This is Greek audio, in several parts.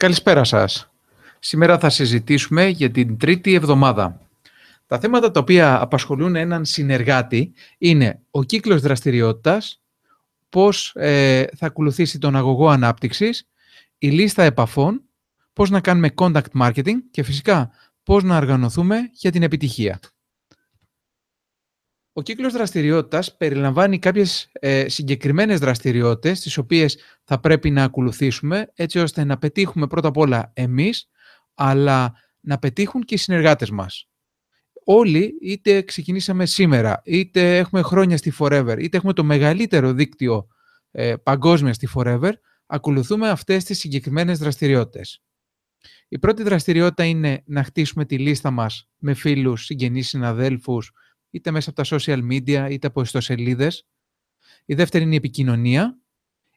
Καλησπέρα σας. Σήμερα θα συζητήσουμε για την τρίτη εβδομάδα. Τα θέματα τα οποία απασχολούν έναν συνεργάτη είναι ο κύκλος δραστηριότητας, πώς ε, θα ακολουθήσει τον αγωγό ανάπτυξης, η λίστα επαφών, πώς να κάνουμε contact marketing και φυσικά πώς να οργανωθούμε για την επιτυχία ο κύκλος δραστηριότητας περιλαμβάνει κάποιες συγκεκριμένε συγκεκριμένες δραστηριότητες τις οποίες θα πρέπει να ακολουθήσουμε έτσι ώστε να πετύχουμε πρώτα απ' όλα εμείς αλλά να πετύχουν και οι συνεργάτες μας. Όλοι είτε ξεκινήσαμε σήμερα, είτε έχουμε χρόνια στη Forever, είτε έχουμε το μεγαλύτερο δίκτυο ε, παγκόσμια στη Forever, ακολουθούμε αυτές τις συγκεκριμένες δραστηριότητες. Η πρώτη δραστηριότητα είναι να χτίσουμε τη λίστα μας με φίλους, συγγενείς, συναδέλφους, είτε μέσα από τα social media, είτε από ιστοσελίδες. Η δεύτερη είναι η επικοινωνία.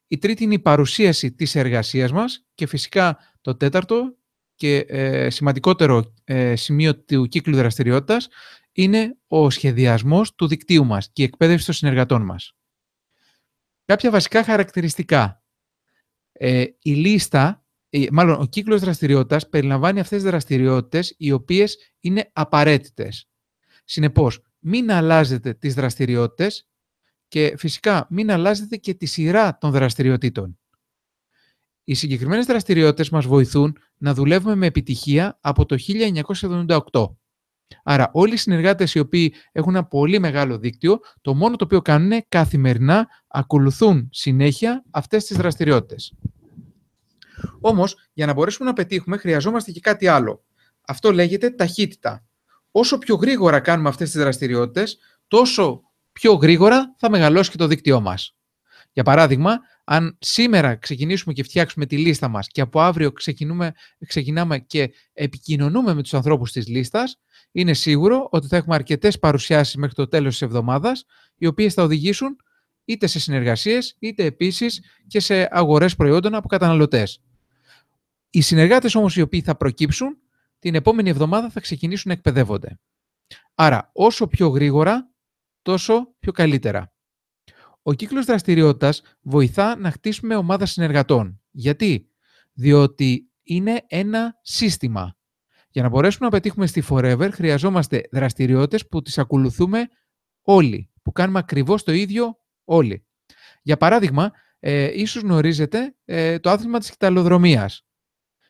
Η τρίτη είναι η παρουσίαση της εργασίας μας. Και φυσικά το τέταρτο και ε, σημαντικότερο ε, σημείο του κύκλου δραστηριότητας είναι ο σχεδιασμός του δικτύου μας και η εκπαίδευση των συνεργατών μας. Κάποια βασικά χαρακτηριστικά. Ε, η λίστα, μάλλον ο κύκλος δραστηριότητας περιλαμβάνει αυτές τις δραστηριότητες οι οποίες είναι απαραίτητες. Συνεπώς, μην αλλάζετε τις δραστηριότητες και φυσικά μην αλλάζετε και τη σειρά των δραστηριοτήτων. Οι συγκεκριμένες δραστηριότητες μας βοηθούν να δουλεύουμε με επιτυχία από το 1978. Άρα όλοι οι συνεργάτες οι οποίοι έχουν ένα πολύ μεγάλο δίκτυο, το μόνο το οποίο κάνουν καθημερινά ακολουθούν συνέχεια αυτές τις δραστηριότητες. Όμως, για να μπορέσουμε να πετύχουμε χρειαζόμαστε και κάτι άλλο. Αυτό λέγεται ταχύτητα όσο πιο γρήγορα κάνουμε αυτές τις δραστηριότητες, τόσο πιο γρήγορα θα μεγαλώσει και το δίκτυό μας. Για παράδειγμα, αν σήμερα ξεκινήσουμε και φτιάξουμε τη λίστα μας και από αύριο ξεκινούμε, ξεκινάμε και επικοινωνούμε με τους ανθρώπους της λίστας, είναι σίγουρο ότι θα έχουμε αρκετές παρουσιάσεις μέχρι το τέλος της εβδομάδας, οι οποίες θα οδηγήσουν είτε σε συνεργασίες, είτε επίσης και σε αγορές προϊόντων από καταναλωτές. Οι συνεργάτες όμως οι οποίοι θα προκύψουν την επόμενη εβδομάδα θα ξεκινήσουν να εκπαιδεύονται. Άρα, όσο πιο γρήγορα, τόσο πιο καλύτερα. Ο κύκλος δραστηριότητας βοηθά να χτίσουμε ομάδα συνεργατών. Γιατί? Διότι είναι ένα σύστημα. Για να μπορέσουμε να πετύχουμε στη Forever, χρειαζόμαστε δραστηριότητες που τις ακολουθούμε όλοι, που κάνουμε ακριβώς το ίδιο όλοι. Για παράδειγμα, ε, ίσως γνωρίζετε ε, το άθλημα της σκηταλοδρομίας.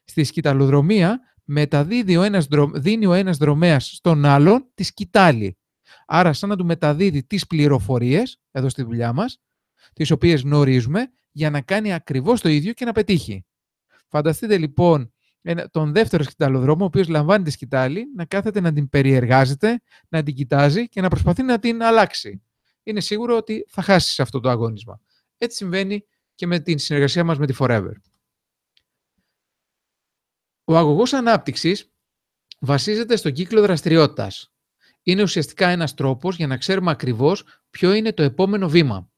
Στη σκηταλοδρομία μεταδίδει ο ένας, δίνει ο ένας δρομέας στον άλλον τη σκητάλη. Άρα σαν να του μεταδίδει τις πληροφορίες, εδώ στη δουλειά μας, τις οποίες γνωρίζουμε, για να κάνει ακριβώς το ίδιο και να πετύχει. Φανταστείτε λοιπόν τον δεύτερο σκηταλοδρόμο, ο οποίος λαμβάνει τη σκητάλη, να κάθεται να την περιεργάζεται, να την κοιτάζει και να προσπαθεί να την αλλάξει. Είναι σίγουρο ότι θα χάσει αυτό το αγώνισμα. Έτσι συμβαίνει και με την συνεργασία μας με τη Forever. Ο αγωγός ανάπτυξης βασίζεται στον κύκλο δραστηριότητας. Είναι ουσιαστικά ένας τρόπος για να ξέρουμε ακριβώς ποιο είναι το επόμενο βήμα.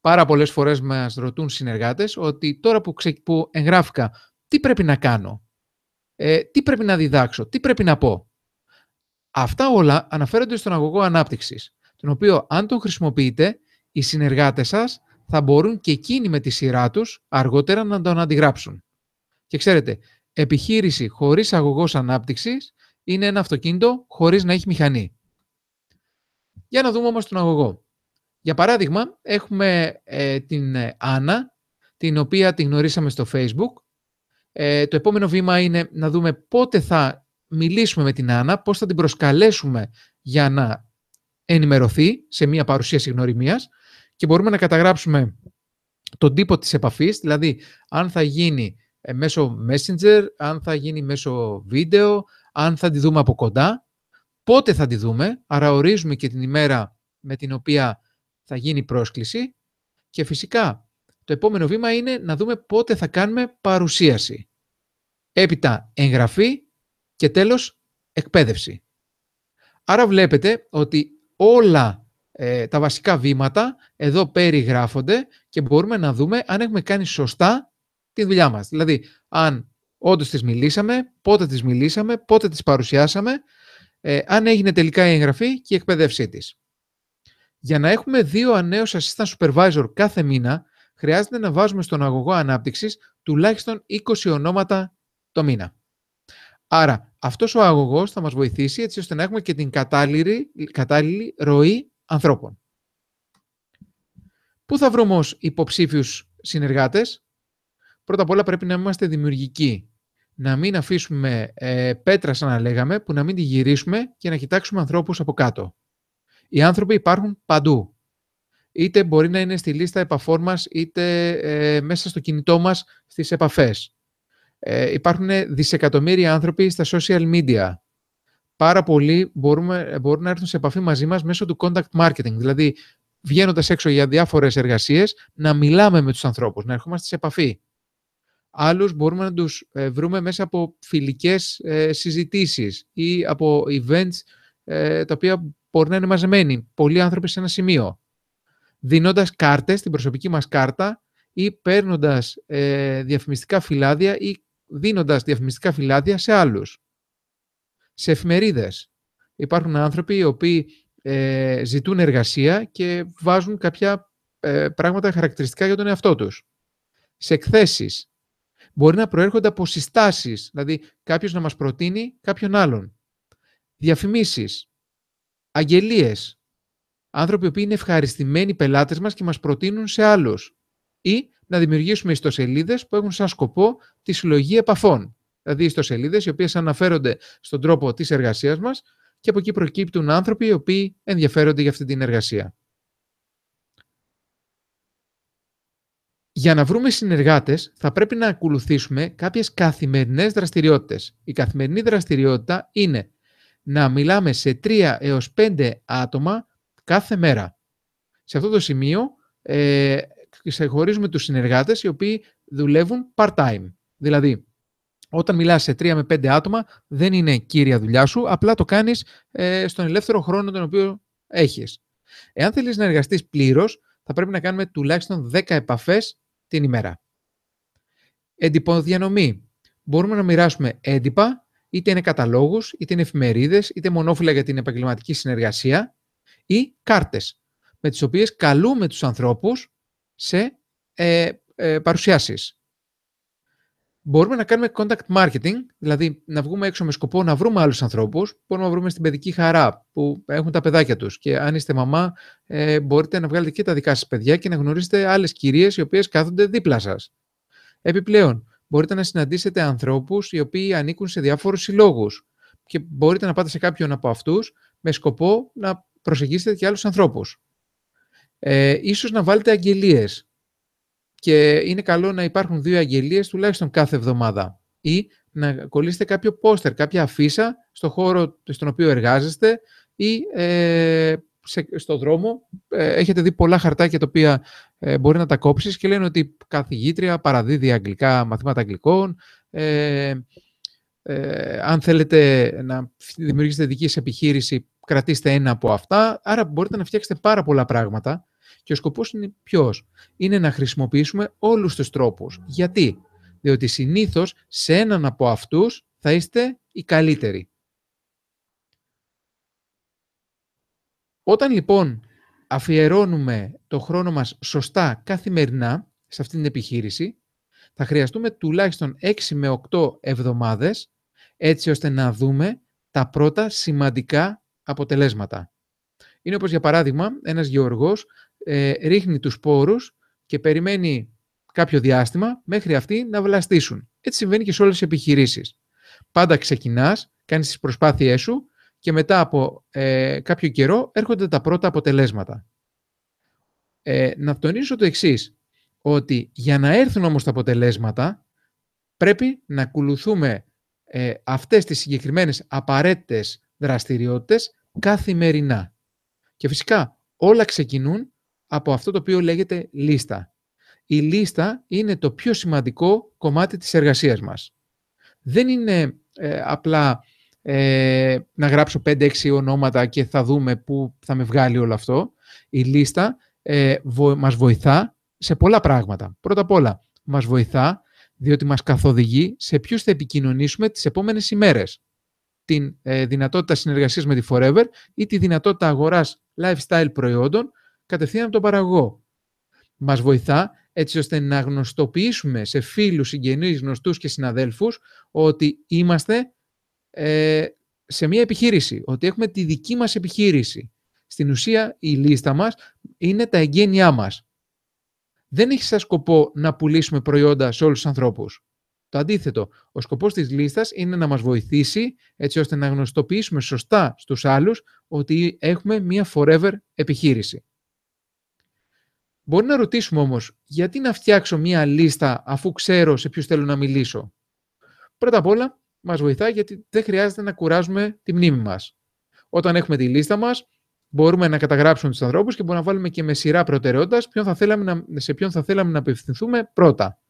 Πάρα πολλές φορές μας ρωτούν συνεργάτες ότι τώρα που, ξε... που εγγράφηκα, τι πρέπει να κάνω, ε, τι πρέπει να διδάξω, τι πρέπει να πω. Αυτά όλα αναφέρονται στον αγωγό ανάπτυξης, τον οποίο αν τον χρησιμοποιείτε, οι συνεργάτες σας θα μπορούν και εκείνοι με τη σειρά τους αργότερα να τον αντιγράψουν. Και ξέρετε, επιχείρηση χωρίς αγωγός ανάπτυξης είναι ένα αυτοκίνητο χωρίς να έχει μηχανή. Για να δούμε όμως τον αγωγό. Για παράδειγμα, έχουμε ε, την Άννα, ε, την οποία τη γνωρίσαμε στο Facebook. Ε, το επόμενο βήμα είναι να δούμε πότε θα μιλήσουμε με την Άννα, πώς θα την προσκαλέσουμε για να ενημερωθεί σε μια παρουσίαση γνωριμίας και μπορούμε να καταγράψουμε τον τύπο της επαφής, δηλαδή αν θα γίνει ε, μέσω Messenger, αν θα γίνει μέσω βίντεο, αν θα τη δούμε από κοντά, πότε θα τη δούμε, άρα ορίζουμε και την ημέρα με την οποία θα γίνει πρόσκληση και φυσικά το επόμενο βήμα είναι να δούμε πότε θα κάνουμε παρουσίαση. Έπειτα εγγραφή και τέλος εκπαίδευση. Άρα βλέπετε ότι όλα ε, τα βασικά βήματα εδώ περιγράφονται και μπορούμε να δούμε αν έχουμε κάνει σωστά τη δουλειά μας. Δηλαδή, αν όντως τις μιλήσαμε, πότε τις μιλήσαμε, πότε τις παρουσιάσαμε, ε, αν έγινε τελικά η εγγραφή και η εκπαίδευσή της. Για να έχουμε δύο ανέως assistant supervisor κάθε μήνα, χρειάζεται να βάζουμε στον αγωγό ανάπτυξης τουλάχιστον 20 ονόματα το μήνα. Άρα, αυτός ο αγωγός θα μας βοηθήσει έτσι ώστε να έχουμε και την κατάλληλη, κατάλληλη ροή ανθρώπων. Πού θα βρούμε ως υποψήφιους συνεργάτες? πρώτα απ' όλα πρέπει να είμαστε δημιουργικοί. Να μην αφήσουμε ε, πέτρα, σαν να λέγαμε, που να μην τη γυρίσουμε και να κοιτάξουμε ανθρώπους από κάτω. Οι άνθρωποι υπάρχουν παντού. Είτε μπορεί να είναι στη λίστα επαφών μας, είτε ε, μέσα στο κινητό μας στις επαφές. Ε, υπάρχουν δισεκατομμύρια άνθρωποι στα social media. Πάρα πολλοί μπορούμε, μπορούν να έρθουν σε επαφή μαζί μας μέσω του contact marketing. Δηλαδή, βγαίνοντας έξω για διάφορες εργασίες να μιλάμε με τους ανθρώπους, να ερχόμαστε σε επαφή. Άλλους μπορούμε να τους ε, βρούμε μέσα από φιλικές ε, συζητήσεις ή από events ε, τα οποία μπορεί να είναι μαζεμένοι, πολλοί άνθρωποι σε ένα σημείο. Δίνοντας κάρτες, την προσωπική μας κάρτα ή παίρνοντας διαφημιστικά φυλάδια ή δίνοντας διαφημιστικά φυλάδια σε άλλους. Σε εφημερίδες. Υπάρχουν άνθρωποι οι οποίοι ζητούν εργασία και βάζουν κάποια πράγματα χαρακτηριστικά για τον εαυτό τους. Σε εκθέσεις μπορεί να προέρχονται από συστάσεις, δηλαδή κάποιος να μας προτείνει κάποιον άλλον. Διαφημίσεις, αγγελίες, άνθρωποι που είναι ευχαριστημένοι πελάτες μας και μας προτείνουν σε άλλους. Ή να δημιουργήσουμε ιστοσελίδες που έχουν σαν σκοπό τη συλλογή επαφών. Δηλαδή ιστοσελίδες οι οποίες αναφέρονται στον τρόπο της εργασίας μας και από εκεί προκύπτουν άνθρωποι οι οποίοι ενδιαφέρονται για αυτή την εργασία. για να βρούμε συνεργάτες, θα πρέπει να ακολουθήσουμε κάποιες καθημερινές δραστηριότητες. Η καθημερινή δραστηριότητα είναι να μιλάμε σε 3 έω 5 άτομα κάθε μέρα. Σε αυτό το σημείο ε, ξεχωρίζουμε τους συνεργάτες, οι οποίοι δουλεύουν part-time. Δηλαδή, όταν μιλάς σε 3 με 5 άτομα, δεν είναι κύρια δουλειά σου, απλά το κάνεις ε, στον ελεύθερο χρόνο τον οποίο έχεις. Εάν θέλεις να εργαστείς πλήρως, θα πρέπει να κάνουμε τουλάχιστον 10 επαφές την ημέρα. Εντυπωδιανομή. Μπορούμε να μοιράσουμε έντυπα, είτε είναι καταλόγους, είτε είναι εφημερίδες, είτε μονόφυλα για την επαγγελματική συνεργασία ή κάρτες, με τις οποίες καλούμε τους ανθρώπους σε ε, ε παρουσιάσεις. Μπορούμε να κάνουμε contact marketing, δηλαδή να βγούμε έξω με σκοπό να βρούμε άλλους ανθρώπους. Μπορούμε να βρούμε στην παιδική χαρά που έχουν τα παιδάκια τους. Και αν είστε μαμά, ε, μπορείτε να βγάλετε και τα δικά σας παιδιά και να γνωρίσετε άλλες κυρίες οι οποίες κάθονται δίπλα σας. Επιπλέον, μπορείτε να συναντήσετε ανθρώπους οι οποίοι ανήκουν σε διάφορους συλλόγους. Και μπορείτε να πάτε σε κάποιον από αυτούς με σκοπό να προσεγγίσετε και άλλους ανθρώπους. Ε, ίσως να βάλετε αγγελίες και είναι καλό να υπάρχουν δύο αγγελίες τουλάχιστον κάθε εβδομάδα ή να κολλήσετε κάποιο πόστερ, κάποια αφίσα στο χώρο στον οποίο εργάζεστε ή ε, στο δρόμο. Ε, έχετε δει πολλά χαρτάκια τα οποία ε, μπορεί να τα κόψεις και λένε ότι καθηγήτρια παραδίδει αγγλικά, μαθήματα αγγλικών. Ε, αν θέλετε να δημιουργήσετε δική σας επιχείρηση, κρατήστε ένα από αυτά. Άρα μπορείτε να φτιάξετε πάρα πολλά πράγματα και ο σκοπός είναι ποιος. Είναι να χρησιμοποιήσουμε όλους τους τρόπους. Γιατί. Διότι συνήθως σε έναν από αυτούς θα είστε οι καλύτεροι. Όταν λοιπόν αφιερώνουμε το χρόνο μας σωστά καθημερινά σε αυτή την επιχείρηση, θα χρειαστούμε τουλάχιστον 6 με 8 εβδομάδες έτσι ώστε να δούμε τα πρώτα σημαντικά αποτελέσματα. Είναι όπως για παράδειγμα ένας γεωργός ε, ρίχνει τους σπόρους και περιμένει κάποιο διάστημα μέχρι αυτοί να βλαστήσουν. Έτσι συμβαίνει και σε όλες τις επιχειρήσεις. Πάντα ξεκινάς, κάνεις τις προσπάθειές σου και μετά από ε, κάποιο καιρό έρχονται τα πρώτα αποτελέσματα. Ε, να τονίσω το εξής ότι για να έρθουν όμως τα αποτελέσματα πρέπει να ακολουθούμε ε, αυτές τις συγκεκριμένες απαραίτητες δραστηριότητες καθημερινά. Και φυσικά όλα ξεκινούν από αυτό το οποίο λέγεται λίστα. Η λίστα είναι το πιο σημαντικό κομμάτι της εργασίας μας. Δεν είναι ε, απλά ε, να γράψω 5-6 ονόματα και θα δούμε πού θα με βγάλει όλο αυτό. Η λίστα ε, μας βοηθά σε πολλά πράγματα. Πρώτα απ' όλα, μας βοηθά διότι μας καθοδηγεί σε ποιους θα επικοινωνήσουμε τις επόμενες ημέρες. Την ε, δυνατότητα συνεργασίας με τη Forever ή τη δυνατότητα αγοράς lifestyle προϊόντων κατευθείαν από τον παραγωγό. Μας βοηθά έτσι ώστε να γνωστοποιήσουμε σε φίλους, συγγενείς, γνωστούς και συναδέλφους ότι είμαστε ε, σε μια επιχείρηση, ότι έχουμε τη δική μας επιχείρηση. Στην ουσία η λίστα μας είναι τα εγγένειά μας. Δεν έχει σαν σκοπό να πουλήσουμε προϊόντα σε όλους τους ανθρώπους. Το αντίθετο, ο σκοπός της λίστας είναι να μας βοηθήσει έτσι ώστε να γνωστοποιήσουμε σωστά στους άλλους ότι έχουμε μια forever επιχείρηση. Μπορεί να ρωτήσουμε όμως, γιατί να φτιάξω μία λίστα αφού ξέρω σε ποιους θέλω να μιλήσω. Πρώτα απ' όλα, μας βοηθάει γιατί δεν χρειάζεται να κουράζουμε τη μνήμη μας. Όταν έχουμε τη λίστα μας, μπορούμε να καταγράψουμε τους ανθρώπους και μπορούμε να βάλουμε και με σειρά προτεραιότητας σε ποιον θα θέλαμε να απευθυνθούμε πρώτα.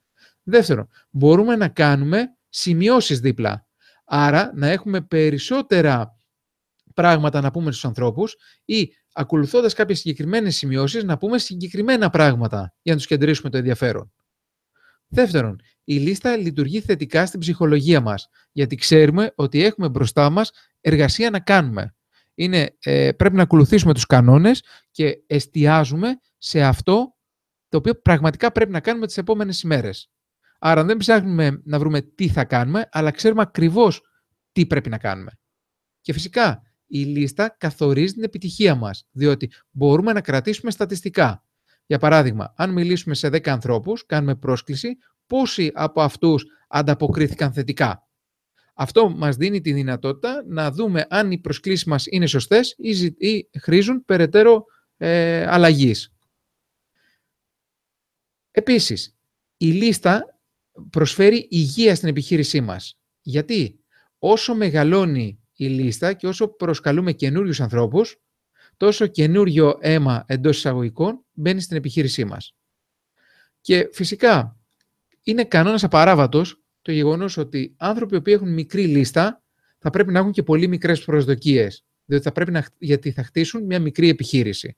Δεύτερον, μπορούμε να κάνουμε σημειώσεις δίπλα. Άρα, να έχουμε περισσότερα πράγματα να πούμε στους ανθρώπους ή ακολουθώντας κάποιες συγκεκριμένες σημειώσεις, να πούμε συγκεκριμένα πράγματα για να τους κεντρήσουμε το ενδιαφέρον. Δεύτερον, η λίστα λειτουργεί θετικά στην ψυχολογία μας, γιατί ξέρουμε ότι έχουμε μπροστά μας εργασία να κάνουμε. Είναι, ε, πρέπει να ακολουθήσουμε τους κανόνες και εστιάζουμε σε αυτό το οποίο πραγματικά πρέπει να κάνουμε τις επόμενες ημέρες. Άρα δεν ψάχνουμε να βρούμε τι θα κάνουμε, αλλά ξέρουμε ακριβώς τι πρέπει να κάνουμε. Και φυσικά η λίστα καθορίζει την επιτυχία μας, διότι μπορούμε να κρατήσουμε στατιστικά. Για παράδειγμα, αν μιλήσουμε σε 10 ανθρώπους, κάνουμε πρόσκληση, πόσοι από αυτούς ανταποκρίθηκαν θετικά. Αυτό μας δίνει τη δυνατότητα να δούμε αν οι προσκλήσεις μας είναι σωστές ή χρήζουν χρίζουν περαιτέρω ε, αλλαγής. Επίσης, η λίστα προσφέρει υγεία στην επιχείρησή μας. Γιατί όσο μεγαλώνει η λίστα και όσο προσκαλούμε καινούριους ανθρώπους, τόσο καινούριο αίμα εντός εισαγωγικών μπαίνει στην επιχείρησή μας. Και φυσικά είναι κανόνας απαράβατος το γεγονός ότι άνθρωποι που έχουν μικρή λίστα θα πρέπει να έχουν και πολύ μικρές προσδοκίες. Διότι θα πρέπει να, γιατί θα χτίσουν μια μικρή επιχείρηση.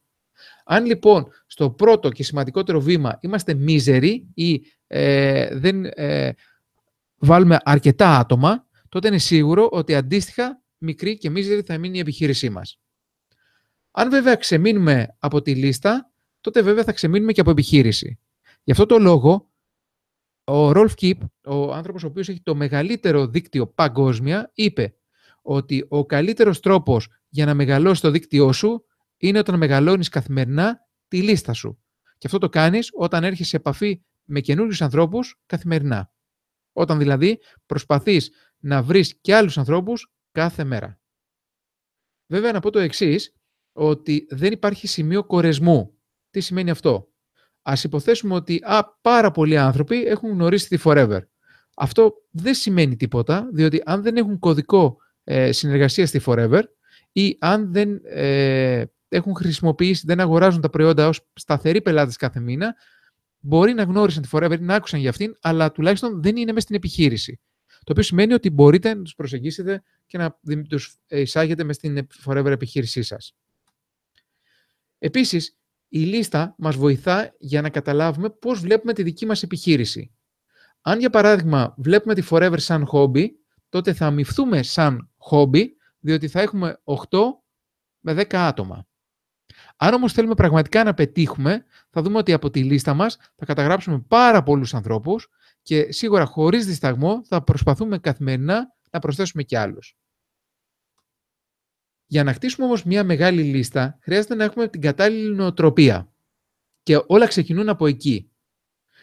Αν λοιπόν στο πρώτο και σημαντικότερο βήμα είμαστε μίζεροι ή ε, δεν ε, βάλουμε αρκετά άτομα, τότε είναι σίγουρο ότι αντίστοιχα μικρή και μίζερη θα μείνει η επιχείρησή μας. Αν βέβαια ξεμείνουμε από τη λίστα, τότε βέβαια θα ξεμείνουμε και από επιχείρηση. Γι' αυτό το λόγο, ο Ρολφ Κίπ, ο άνθρωπος ο οποίος έχει το μεγαλύτερο δίκτυο παγκόσμια, είπε ότι ο καλύτερος τρόπος για να μεγαλώσει το δίκτυό σου είναι όταν μεγαλώνεις καθημερινά τη λίστα σου. Και αυτό το κάνεις όταν έρχεσαι σε επαφή με καινούριους ανθρώπους καθημερινά. Όταν δηλαδή προσπαθείς να βρεις και άλλους ανθρώπους κάθε μέρα. Βέβαια να πω το εξής, ότι δεν υπάρχει σημείο κορεσμού. Τι σημαίνει αυτό. Ας υποθέσουμε ότι α, πάρα πολλοί άνθρωποι έχουν γνωρίσει τη Forever. Αυτό δεν σημαίνει τίποτα, διότι αν δεν έχουν κωδικό ε, συνεργασία στη Forever ή αν δεν ε, έχουν χρησιμοποιήσει, δεν αγοράζουν τα προϊόντα ως σταθεροί πελάτες κάθε μήνα, μπορεί να γνώρισαν τη Forever, να άκουσαν για αυτήν, αλλά τουλάχιστον δεν είναι μέσα στην επιχείρηση. Το οποίο σημαίνει ότι μπορείτε να τους προσεγγίσετε και να τους ε, εισάγετε μες στην forever επιχείρησή σας. Επίσης, η λίστα μας βοηθά για να καταλάβουμε πώς βλέπουμε τη δική μας επιχείρηση. Αν για παράδειγμα βλέπουμε τη Forever σαν χόμπι, τότε θα αμυφθούμε σαν χόμπι, διότι θα έχουμε 8 με 10 άτομα. Αν όμως θέλουμε πραγματικά να πετύχουμε, θα δούμε ότι από τη λίστα μας θα καταγράψουμε πάρα πολλούς ανθρώπους και σίγουρα χωρίς δισταγμό θα προσπαθούμε καθημερινά να προσθέσουμε και άλλους. Για να χτίσουμε όμως μια μεγάλη λίστα, χρειάζεται να έχουμε την κατάλληλη νοοτροπία. Και όλα ξεκινούν από εκεί.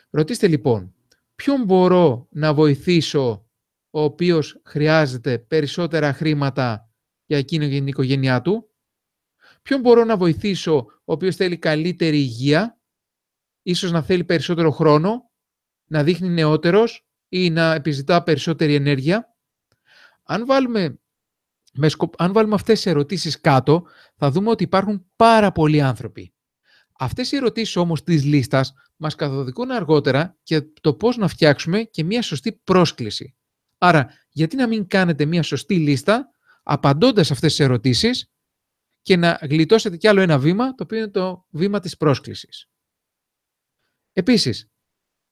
Ρωτήστε λοιπόν, ποιον μπορώ να βοηθήσω ο οποίος χρειάζεται περισσότερα χρήματα για εκείνη την οικογένειά του Ποιον μπορώ να βοηθήσω, ο οποίος θέλει καλύτερη υγεία, ίσως να θέλει περισσότερο χρόνο, να δείχνει νεότερος ή να επιζητά περισσότερη ενέργεια. Αν βάλουμε, με τι Αν βάλουμε αυτές τις ερωτήσεις κάτω, θα δούμε ότι υπάρχουν πάρα πολλοί άνθρωποι. Αυτές οι ερωτήσεις όμως της λίστας μας καθοδικούν αργότερα και το πώς να φτιάξουμε και μια σωστή πρόσκληση. Άρα, γιατί να μην κάνετε μια σωστή λίστα, απαντώντας αυτές τις ερωτήσεις και να γλιτώσετε κι άλλο ένα βήμα, το οποίο είναι το βήμα της πρόσκλησης. Επίσης,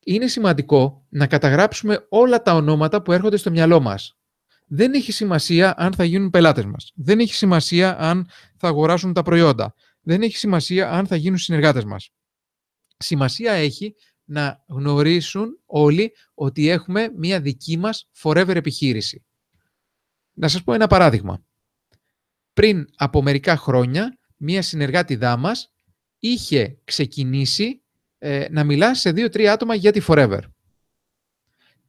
είναι σημαντικό να καταγράψουμε όλα τα ονόματα που έρχονται στο μυαλό μας. Δεν έχει σημασία αν θα γίνουν πελάτες μας. Δεν έχει σημασία αν θα αγοράσουν τα προϊόντα. Δεν έχει σημασία αν θα γίνουν συνεργάτες μας. Σημασία έχει να γνωρίσουν όλοι ότι έχουμε μία δική μας forever επιχείρηση. Να σας πω ένα παράδειγμα πριν από μερικά χρόνια μία συνεργάτη μας είχε ξεκινήσει ε, να μιλά σε δύο-τρία άτομα για τη Forever.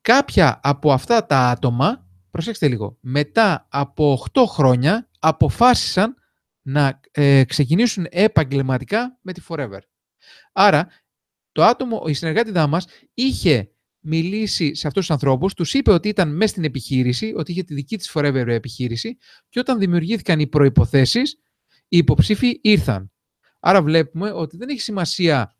Κάποια από αυτά τα άτομα, προσέξτε λίγο, μετά από 8 χρόνια αποφάσισαν να ε, ξεκινήσουν επαγγελματικά με τη Forever. Άρα, το άτομο, η συνεργάτη μας είχε μιλήσει σε αυτούς τους ανθρώπους, τους είπε ότι ήταν μέσα στην επιχείρηση, ότι είχε τη δική της forever επιχείρηση και όταν δημιουργήθηκαν οι προποθέσει, οι υποψήφοι ήρθαν. Άρα βλέπουμε ότι δεν έχει σημασία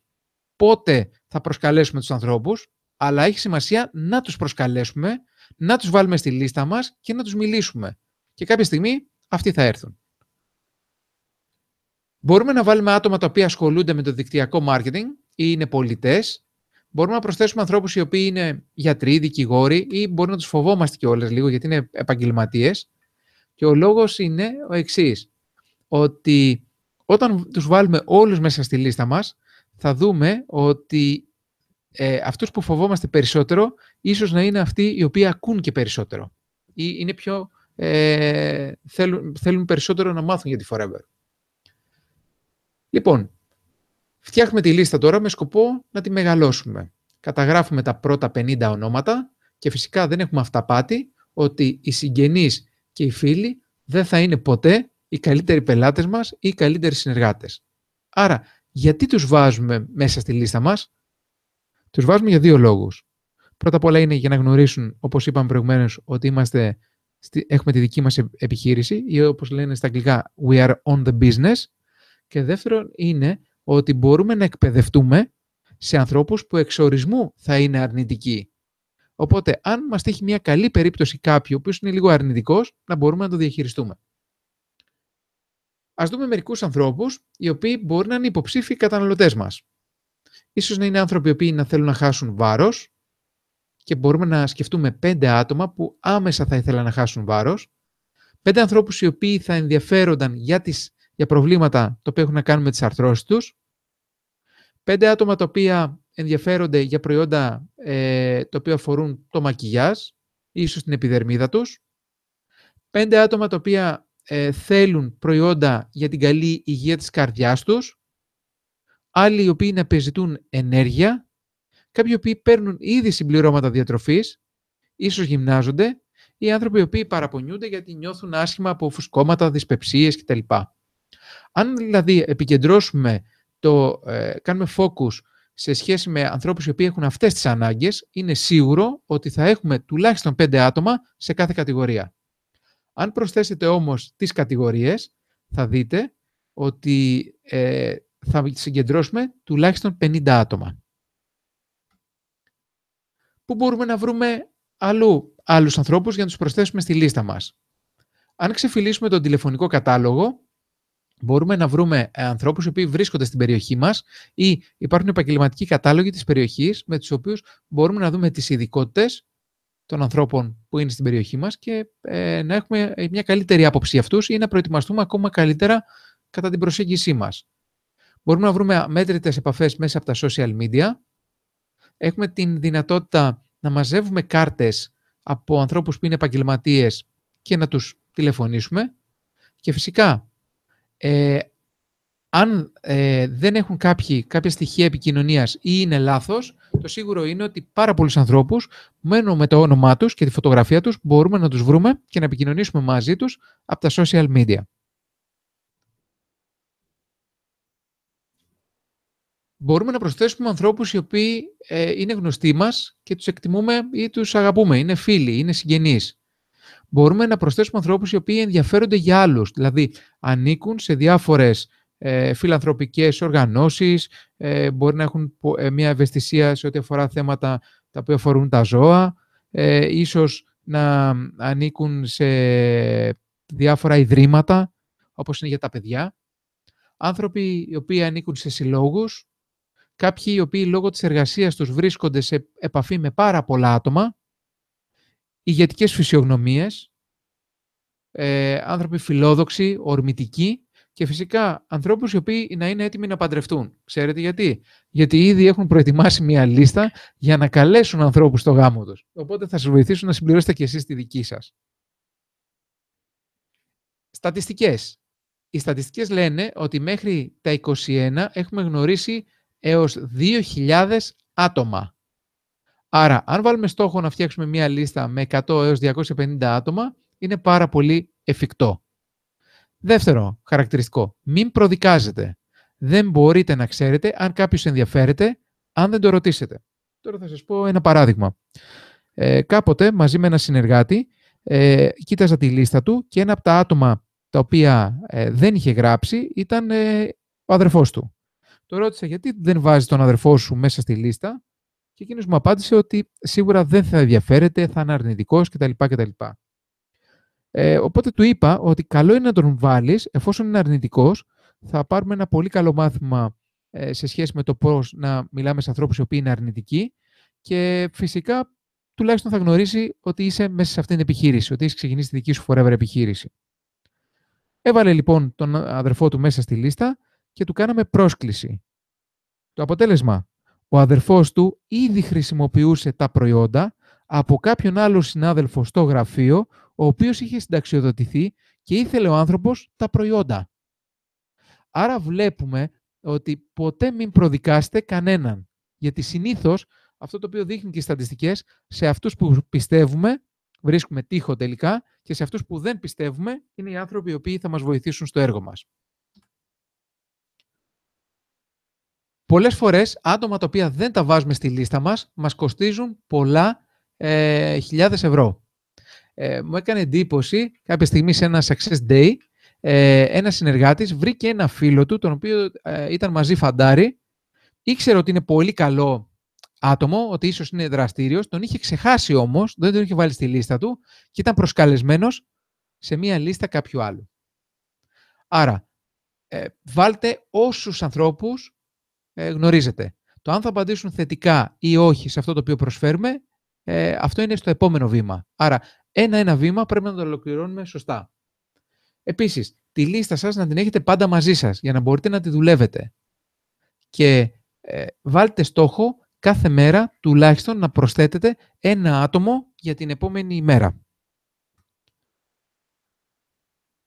πότε θα προσκαλέσουμε τους ανθρώπους, αλλά έχει σημασία να τους προσκαλέσουμε, να τους βάλουμε στη λίστα μας και να τους μιλήσουμε. Και κάποια στιγμή αυτοί θα έρθουν. Μπορούμε να βάλουμε άτομα τα οποία ασχολούνται με το δικτυακό marketing ή είναι πολιτές μπορούμε να προσθέσουμε ανθρώπους οι οποίοι είναι γιατροί, δικηγόροι ή μπορεί να τους φοβόμαστε κιόλας λίγο γιατί είναι επαγγελματίες. Και ο λόγος είναι ο εξής. Ότι όταν τους βάλουμε όλους μέσα στη λίστα μας, θα δούμε ότι ε, αυτούς που φοβόμαστε περισσότερο, ίσως να είναι αυτοί οι οποίοι ακούν και περισσότερο. Ή είναι πιο, ε, θέλουν, θέλουν περισσότερο να μάθουν για τη Forever. Λοιπόν, Φτιάχνουμε τη λίστα τώρα με σκοπό να τη μεγαλώσουμε. Καταγράφουμε τα πρώτα 50 ονόματα και φυσικά δεν έχουμε αυταπάτη ότι οι συγγενείς και οι φίλοι δεν θα είναι ποτέ οι καλύτεροι πελάτες μας ή οι καλύτεροι συνεργάτες. Άρα, γιατί τους βάζουμε μέσα στη λίστα μας? Τους βάζουμε για δύο λόγους. Πρώτα απ' όλα είναι για να γνωρίσουν, όπως είπαμε προηγουμένως, ότι είμαστε, έχουμε τη δική μας επιχείρηση ή όπως λένε στα αγγλικά, we are on the business. Και δεύτερον είναι ότι μπορούμε να εκπαιδευτούμε σε ανθρώπους που εξ ορισμού θα είναι αρνητικοί. Οπότε, αν μας τύχει μια καλή περίπτωση κάποιου που είναι λίγο αρνητικός, να μπορούμε να το διαχειριστούμε. Ας δούμε μερικούς ανθρώπους, οι οποίοι μπορεί να είναι υποψήφοι καταναλωτές μας. Ίσως να είναι άνθρωποι οι οποίοι να θέλουν να χάσουν βάρος και μπορούμε να σκεφτούμε πέντε άτομα που άμεσα θα ήθελαν να χάσουν βάρος, πέντε ανθρώπους οι οποίοι θα ενδιαφέρονταν για τις για προβλήματα τα οποία έχουν να κάνουν με τις αρθρώσεις τους. Πέντε άτομα τα οποία ενδιαφέρονται για προϊόντα ε, τα οποία αφορούν το μακιγιάζ, ίσως την επιδερμίδα τους. Πέντε άτομα τα οποία ε, θέλουν προϊόντα για την καλή υγεία της καρδιάς τους. Άλλοι οι οποίοι να πεζητούν ενέργεια. Κάποιοι οι οποίοι παίρνουν ήδη συμπληρώματα διατροφής, ίσως γυμνάζονται. Ή άνθρωποι οι οποίοι παραπονιούνται γιατί νιώθουν άσχημα από φουσκώματα, δυσπεψίες κτλ. Αν δηλαδή επικεντρώσουμε το, ε, κάνουμε focus σε σχέση με ανθρώπους οι οποίοι έχουν αυτές τις ανάγκες, είναι σίγουρο ότι θα έχουμε τουλάχιστον 5 άτομα σε κάθε κατηγορία. Αν προσθέσετε όμως τις κατηγορίες, θα δείτε ότι ε, θα συγκεντρώσουμε τουλάχιστον 50 άτομα. Πού μπορούμε να βρούμε αλλού, άλλους ανθρώπους για να τους προσθέσουμε στη λίστα μας. Αν ξεφυλίσουμε τον τηλεφωνικό κατάλογο, μπορούμε να βρούμε ε, ανθρώπους οι οποίοι βρίσκονται στην περιοχή μας ή υπάρχουν επαγγελματικοί κατάλογοι της περιοχής με τους οποίους μπορούμε να δούμε τις ειδικότητες των ανθρώπων που είναι στην περιοχή μας και ε, να έχουμε μια καλύτερη άποψη αυτούς ή να προετοιμαστούμε ακόμα καλύτερα κατά την προσέγγιση μας. Μπορούμε να βρούμε μέτρητε επαφές μέσα από τα social media. Έχουμε την δυνατότητα να μαζεύουμε κάρτες από ανθρώπους που είναι επαγγελματίες και να τους τηλεφωνήσουμε. Και φυσικά ε, αν ε, δεν έχουν κάποιοι, κάποια στοιχεία επικοινωνίας ή είναι λάθος, το σίγουρο είναι ότι πάρα πολλούς ανθρώπους, μένω με το όνομά τους και τη φωτογραφία τους, μπορούμε να τους βρούμε και να επικοινωνήσουμε μαζί τους από τα social media. Μπορούμε να προσθέσουμε ανθρώπους οι οποίοι ε, είναι γνωστοί μας και τους εκτιμούμε ή τους αγαπούμε, είναι φίλοι, είναι συγγενείς μπορούμε να προσθέσουμε ανθρώπους οι οποίοι ενδιαφέρονται για άλλους, δηλαδή ανήκουν σε διάφορες ε, φιλανθρωπικές οργανώσεις, ε, μπορεί να έχουν ε, μια ευαισθησία σε ό,τι αφορά θέματα τα οποία αφορούν τα ζώα, ε, ίσως να ανήκουν σε διάφορα ιδρύματα, όπως είναι για τα παιδιά, άνθρωποι οι οποίοι ανήκουν σε συλλόγους, κάποιοι οι οποίοι λόγω της εργασίας τους βρίσκονται σε επαφή με πάρα πολλά άτομα, ηγετικές φυσιογνωμίες, ε, άνθρωποι φιλόδοξοι, ορμητικοί και φυσικά ανθρώπους οι οποίοι να είναι έτοιμοι να παντρευτούν. Ξέρετε γιατί. Γιατί ήδη έχουν προετοιμάσει μια λίστα για να καλέσουν ανθρώπους στο γάμο τους. Οπότε θα σας βοηθήσουν να συμπληρώσετε και εσείς τη δική σας. Στατιστικές. Οι στατιστικές λένε ότι μέχρι τα 21 έχουμε γνωρίσει έως 2.000 άτομα. Άρα, αν βάλουμε στόχο να φτιάξουμε μία λίστα με 100 έως 250 άτομα, είναι πάρα πολύ εφικτό. Δεύτερο χαρακτηριστικό, μην προδικάζετε. Δεν μπορείτε να ξέρετε αν κάποιος ενδιαφέρεται, αν δεν το ρωτήσετε. Τώρα θα σας πω ένα παράδειγμα. Ε, κάποτε, μαζί με ένα συνεργάτη, ε, κοίταζα τη λίστα του και ένα από τα άτομα τα οποία ε, δεν είχε γράψει ήταν ε, ο αδερφός του. Το ρώτησα γιατί δεν βάζεις τον αδερφό σου μέσα στη λίστα και εκείνος μου απάντησε ότι σίγουρα δεν θα ενδιαφέρεται, θα είναι αρνητικός κτλ. κτλ. Ε, οπότε του είπα ότι καλό είναι να τον βάλεις, εφόσον είναι αρνητικός, θα πάρουμε ένα πολύ καλό μάθημα ε, σε σχέση με το πώς να μιλάμε σε ανθρώπους οι οποίοι είναι αρνητικοί και φυσικά τουλάχιστον θα γνωρίσει ότι είσαι μέσα σε αυτήν την επιχείρηση, ότι έχεις ξεκινήσει τη δική σου forever επιχείρηση. Έβαλε λοιπόν τον αδερφό του μέσα στη λίστα και του κάναμε πρόσκληση. Το αποτέλεσμα, ο αδερφός του ήδη χρησιμοποιούσε τα προϊόντα από κάποιον άλλο συνάδελφο στο γραφείο, ο οποίος είχε συνταξιοδοτηθεί και ήθελε ο άνθρωπος τα προϊόντα. Άρα βλέπουμε ότι ποτέ μην προδικάσετε κανέναν. Γιατί συνήθως, αυτό το οποίο δείχνει και οι στατιστικές, σε αυτούς που πιστεύουμε βρίσκουμε τείχο τελικά και σε αυτούς που δεν πιστεύουμε είναι οι άνθρωποι οι οποίοι θα μας βοηθήσουν στο έργο μας. Πολλές φορές άτομα τα οποία δεν τα βάζουμε στη λίστα μας, μας κοστίζουν πολλά ε, χιλιάδες ευρώ. Ε, μου έκανε εντύπωση κάποια στιγμή σε ένα success day. Ε, ένας συνεργάτης βρήκε ένα φίλο του, τον οποίο ε, ήταν μαζί φαντάρι, ήξερε ότι είναι πολύ καλό άτομο, ότι ίσως είναι δραστήριος, τον είχε ξεχάσει όμως, δεν τον είχε βάλει στη λίστα του και ήταν προσκαλεσμένος σε μία λίστα κάποιου άλλου. Άρα, ε, βάλτε όσους ανθρώπους ε, γνωρίζετε. Το αν θα απαντήσουν θετικά ή όχι σε αυτό το οποίο προσφέρουμε, ε, αυτό είναι στο επόμενο βήμα. Άρα, ένα-ένα βήμα πρέπει να το ολοκληρώνουμε σωστά. Επίσης, τη λίστα σας να την έχετε πάντα μαζί σας για να μπορείτε να τη δουλεύετε. Και ε, βάλτε στόχο κάθε μέρα τουλάχιστον να προσθέτετε ένα άτομο για την επόμενη ημέρα.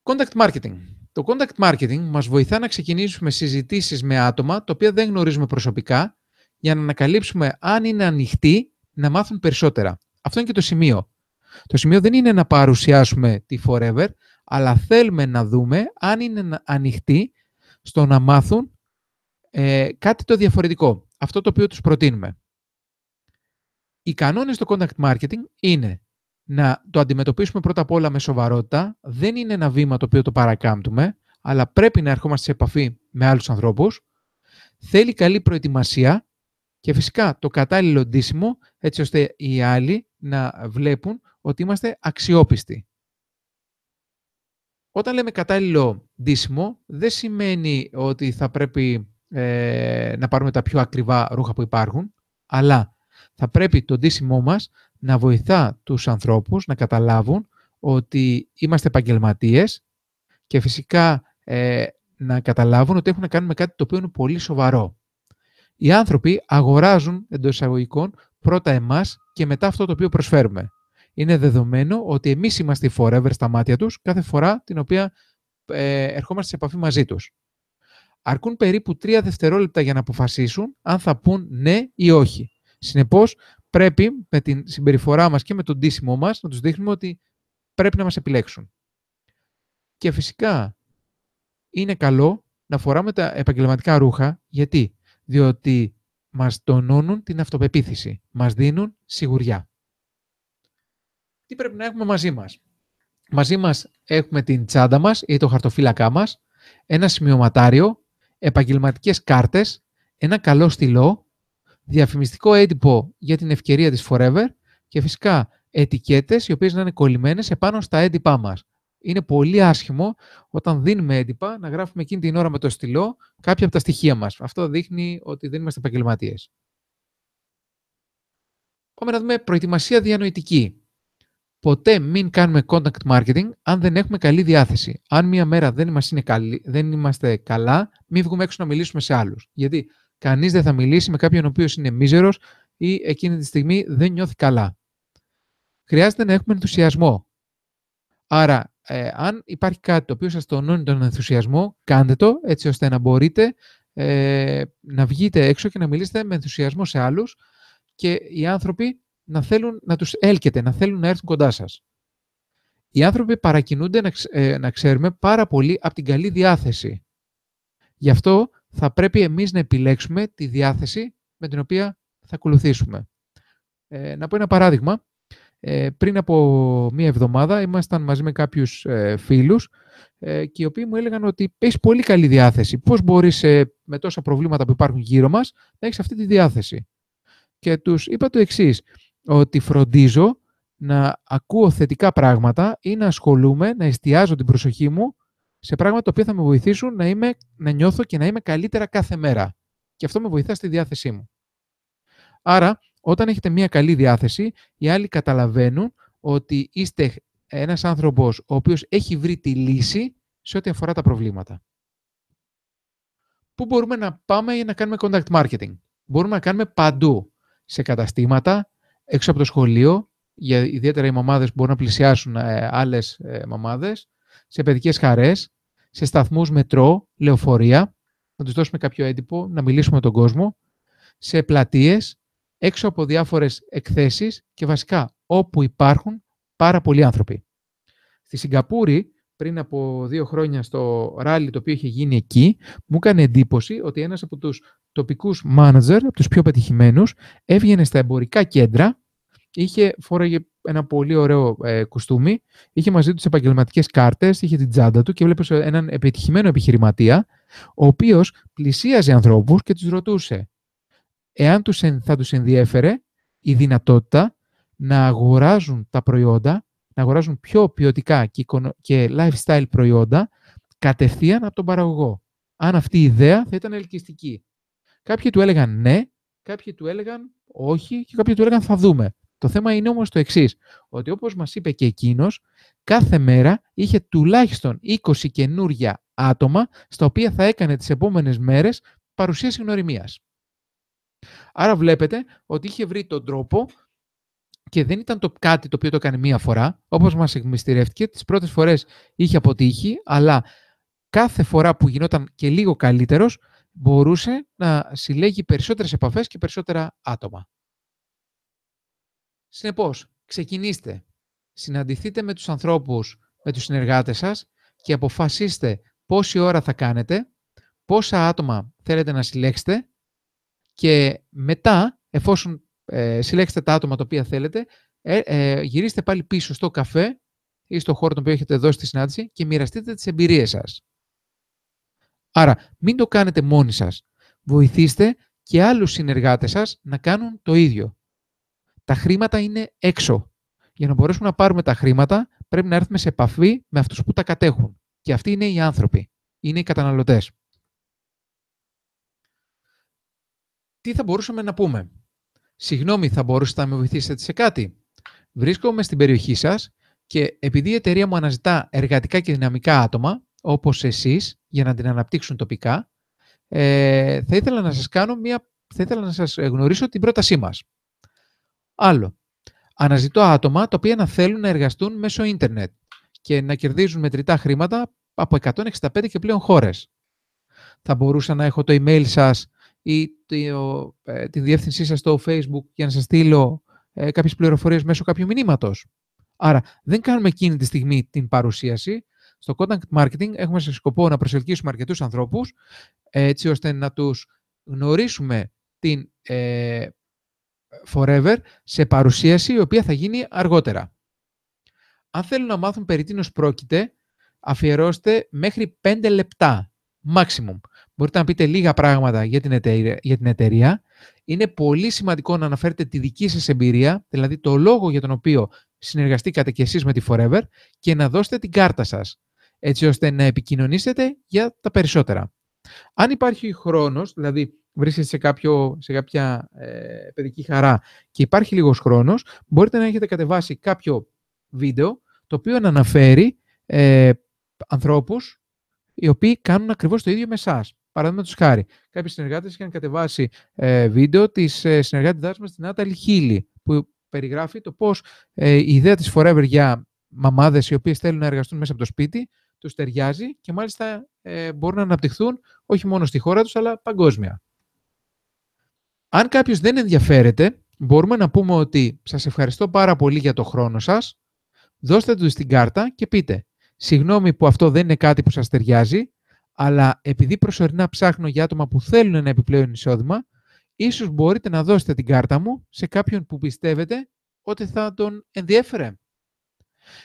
Contact marketing. Το contact marketing μας βοηθά να ξεκινήσουμε συζητήσεις με άτομα τα οποία δεν γνωρίζουμε προσωπικά για να ανακαλύψουμε αν είναι ανοιχτοί να μάθουν περισσότερα. Αυτό είναι και το σημείο. Το σημείο δεν είναι να παρουσιάσουμε τη Forever, αλλά θέλουμε να δούμε αν είναι ανοιχτοί στο να μάθουν ε, κάτι το διαφορετικό. Αυτό το οποίο τους προτείνουμε. Οι κανόνες στο contact marketing είναι να το αντιμετωπίσουμε πρώτα απ' όλα με σοβαρότητα. Δεν είναι ένα βήμα το οποίο το παρακάμπτουμε, αλλά πρέπει να ερχόμαστε σε επαφή με άλλους ανθρώπους. Θέλει καλή προετοιμασία και φυσικά το κατάλληλο ντύσιμο, έτσι ώστε οι άλλοι να βλέπουν ότι είμαστε αξιόπιστοι. Όταν λέμε κατάλληλο ντύσιμο, δεν σημαίνει ότι θα πρέπει ε, να πάρουμε τα πιο ακριβά ρούχα που υπάρχουν, αλλά θα πρέπει το ντύσιμό μας να βοηθά τους ανθρώπους να καταλάβουν ότι είμαστε επαγγελματίες και φυσικά ε, να καταλάβουν ότι έχουν να κάνουν κάτι το οποίο είναι πολύ σοβαρό. Οι άνθρωποι αγοράζουν εντός εισαγωγικών πρώτα εμάς και μετά αυτό το οποίο προσφέρουμε. Είναι δεδομένο ότι εμείς είμαστε οι forever στα μάτια τους κάθε φορά την οποία ε, ερχόμαστε σε επαφή μαζί τους. Αρκούν περίπου τρία δευτερόλεπτα για να αποφασίσουν αν θα πούν ναι ή όχι. Συνεπώς, πρέπει με την συμπεριφορά μας και με τον ντύσιμο μας να τους δείχνουμε ότι πρέπει να μας επιλέξουν. Και φυσικά είναι καλό να φοράμε τα επαγγελματικά ρούχα. Γιατί? Διότι μας τονώνουν την αυτοπεποίθηση. Μας δίνουν σιγουριά. Τι πρέπει να έχουμε μαζί μας. Μαζί μας έχουμε την τσάντα μας ή το χαρτοφύλακά μας, ένα σημειωματάριο, επαγγελματικές κάρτες, ένα καλό στυλό διαφημιστικό έντυπο για την ευκαιρία της Forever και φυσικά ετικέτες οι οποίες να είναι κολλημένες επάνω στα έντυπά μας. Είναι πολύ άσχημο όταν δίνουμε έντυπα να γράφουμε εκείνη την ώρα με το στυλό κάποια από τα στοιχεία μας. Αυτό δείχνει ότι δεν είμαστε επαγγελματίες. Πάμε να δούμε προετοιμασία διανοητική. Ποτέ μην κάνουμε contact marketing αν δεν έχουμε καλή διάθεση. Αν μία μέρα δεν, δεν είμαστε καλά, μην βγούμε έξω να μιλήσουμε σε άλλους. Γιατί κανείς δεν θα μιλήσει με κάποιον ο οποίος είναι μίζερος ή εκείνη τη στιγμή δεν νιώθει καλά. Χρειάζεται να έχουμε ενθουσιασμό. Άρα, ε, αν υπάρχει κάτι το οποίο σας τονώνει τον ενθουσιασμό, κάντε το έτσι ώστε να μπορείτε ε, να βγείτε έξω και να μιλήσετε με ενθουσιασμό σε άλλους και οι άνθρωποι να θέλουν να τους έλκετε, να θέλουν να έρθουν κοντά σας. Οι άνθρωποι παρακινούνται, να, ε, να ξέρουμε, πάρα πολύ από την καλή διάθεση. Γι' αυτό θα πρέπει εμείς να επιλέξουμε τη διάθεση με την οποία θα ακολουθήσουμε. Ε, να πω ένα παράδειγμα. Ε, πριν από μία εβδομάδα ήμασταν μαζί με κάποιους ε, φίλους ε, και οι οποίοι μου έλεγαν ότι έχεις πολύ καλή διάθεση. Πώς μπορείς ε, με τόσα προβλήματα που υπάρχουν γύρω μας να έχεις αυτή τη διάθεση. Και τους είπα το εξής ότι φροντίζω να ακούω θετικά πράγματα ή να ασχολούμαι, να εστιάζω την προσοχή μου σε πράγματα τα οποία θα με βοηθήσουν να, είμαι, να νιώθω και να είμαι καλύτερα κάθε μέρα. Και αυτό με βοηθά στη διάθεσή μου. Άρα, όταν έχετε μια καλή διάθεση, οι άλλοι καταλαβαίνουν ότι είστε ένας άνθρωπος ο οποίος έχει βρει τη λύση σε ό,τι αφορά τα προβλήματα. Πού μπορούμε να πάμε για να κάνουμε contact marketing. Μπορούμε να κάνουμε παντού. Σε καταστήματα, έξω από το σχολείο, για ιδιαίτερα οι μαμάδες που μπορούν να πλησιάσουν ε, άλλες ε, μαμάδες, σε παιδικές χαρές, σε σταθμούς μετρό, λεωφορεία, να τους δώσουμε κάποιο έντυπο, να μιλήσουμε με τον κόσμο, σε πλατείες, έξω από διάφορες εκθέσεις και βασικά όπου υπάρχουν πάρα πολλοί άνθρωποι. Στη Σιγκαπούρη, πριν από δύο χρόνια στο ράλι το οποίο είχε γίνει εκεί, μου έκανε εντύπωση ότι ένας από τους τοπικούς μάνατζερ, από τους πιο πετυχημένους, έβγαινε στα εμπορικά κέντρα είχε, φόραγε ένα πολύ ωραίο ε, κουστούμι, είχε μαζί τους τι επαγγελματικές κάρτες, είχε την τσάντα του και βλέπεις ε, έναν επιτυχημένο επιχειρηματία, ο οποίος πλησίαζε ανθρώπους και τους ρωτούσε εάν τους, θα τους ενδιέφερε η δυνατότητα να αγοράζουν τα προϊόντα, να αγοράζουν πιο ποιοτικά και, και lifestyle προϊόντα κατευθείαν από τον παραγωγό. Αν αυτή η ιδέα θα ήταν ελκυστική. Κάποιοι του έλεγαν ναι, κάποιοι του έλεγαν όχι και κάποιοι του έλεγαν θα δούμε. Το θέμα είναι όμως το εξής, ότι όπως μας είπε και εκείνος, κάθε μέρα είχε τουλάχιστον 20 καινούρια άτομα στα οποία θα έκανε τις επόμενες μέρες παρουσίαση γνωριμίας. Άρα βλέπετε ότι είχε βρει τον τρόπο και δεν ήταν το κάτι το οποίο το έκανε μία φορά, όπως μας εγμυστηρεύτηκε, τις πρώτες φορές είχε αποτύχει, αλλά κάθε φορά που γινόταν και λίγο καλύτερος, μπορούσε να συλλέγει περισσότερες επαφές και περισσότερα άτομα. Συνεπώς, ξεκινήστε. Συναντηθείτε με τους ανθρώπους, με τους συνεργάτες σας και αποφασίστε πόση ώρα θα κάνετε, πόσα άτομα θέλετε να συλλέξετε και μετά, εφόσον ε, συλλέξετε τα άτομα τα οποία θέλετε, ε, ε, γυρίστε πάλι πίσω στο καφέ ή στο χώρο τον οποίο έχετε δώσει τη συνάντηση και μοιραστείτε τις εμπειρίες σας. Άρα, μην το κάνετε μόνοι σας. Βοηθήστε και άλλους συνεργάτες σας να κάνουν το ίδιο τα χρήματα είναι έξω. Για να μπορέσουμε να πάρουμε τα χρήματα, πρέπει να έρθουμε σε επαφή με αυτούς που τα κατέχουν. Και αυτοί είναι οι άνθρωποι. Είναι οι καταναλωτές. Τι θα μπορούσαμε να πούμε. Συγγνώμη, θα μπορούσατε να με βοηθήσετε σε κάτι. Βρίσκομαι στην περιοχή σας και επειδή η εταιρεία μου αναζητά εργατικά και δυναμικά άτομα, όπως εσείς, για να την αναπτύξουν τοπικά, ε, θα ήθελα να σας σας γνωρίσω την πρότασή μας. Άλλο. Αναζητώ άτομα τα οποία να θέλουν να εργαστούν μέσω ίντερνετ και να κερδίζουν μετρητά χρήματα από 165 και πλέον χώρες. Θα μπορούσα να έχω το email σας ή ε, την τη διεύθυνσή σας στο Facebook για να σας στείλω ε, κάποιες πληροφορίες μέσω κάποιου μηνύματος. Άρα, δεν κάνουμε εκείνη τη στιγμή την παρουσίαση. Στο contact marketing έχουμε σε σκοπό να προσελκύσουμε αρκετούς ανθρώπους, ε, έτσι ώστε να τους γνωρίσουμε την ε, Forever σε παρουσίαση η οποία θα γίνει αργότερα. Αν θέλουν να μάθουν περί τίνος πρόκειται, αφιερώστε μέχρι 5 λεπτά maximum. Μπορείτε να πείτε λίγα πράγματα για την, εταιρεία, για την εταιρεία. Είναι πολύ σημαντικό να αναφέρετε τη δική σας εμπειρία, δηλαδή το λόγο για τον οποίο συνεργαστήκατε και εσείς με τη Forever και να δώσετε την κάρτα σας, έτσι ώστε να επικοινωνήσετε για τα περισσότερα. Αν υπάρχει χρόνος, δηλαδή βρίσκεστε σε, κάποιο, σε κάποια ε, παιδική χαρά και υπάρχει λίγος χρόνος, μπορείτε να έχετε κατεβάσει κάποιο βίντεο το οποίο αναφέρει ε, ανθρώπους οι οποίοι κάνουν ακριβώς το ίδιο με εσάς. Παραδείγματος χάρη, κάποιοι συνεργάτες είχαν κατεβάσει ε, βίντεο της ε, συνεργάτης μα, την Άταλη Χίλη, που περιγράφει το πώς ε, η ιδέα της Forever για μαμάδες οι οποίες θέλουν να εργαστούν μέσα από το σπίτι τους ταιριάζει και μάλιστα ε, μπορούν να αναπτυχθούν όχι μόνο στη χώρα τους, αλλά παγκόσμια. Αν κάποιος δεν ενδιαφέρεται, μπορούμε να πούμε ότι σας ευχαριστώ πάρα πολύ για το χρόνο σας, δώστε τους την κάρτα και πείτε «Συγγνώμη που αυτό δεν είναι κάτι που σας ταιριάζει, αλλά επειδή προσωρινά ψάχνω για άτομα που θέλουν ένα επιπλέον εισόδημα, ίσως μπορείτε να δώσετε την κάρτα μου σε κάποιον που πιστεύετε ότι θα τον ενδιέφερε».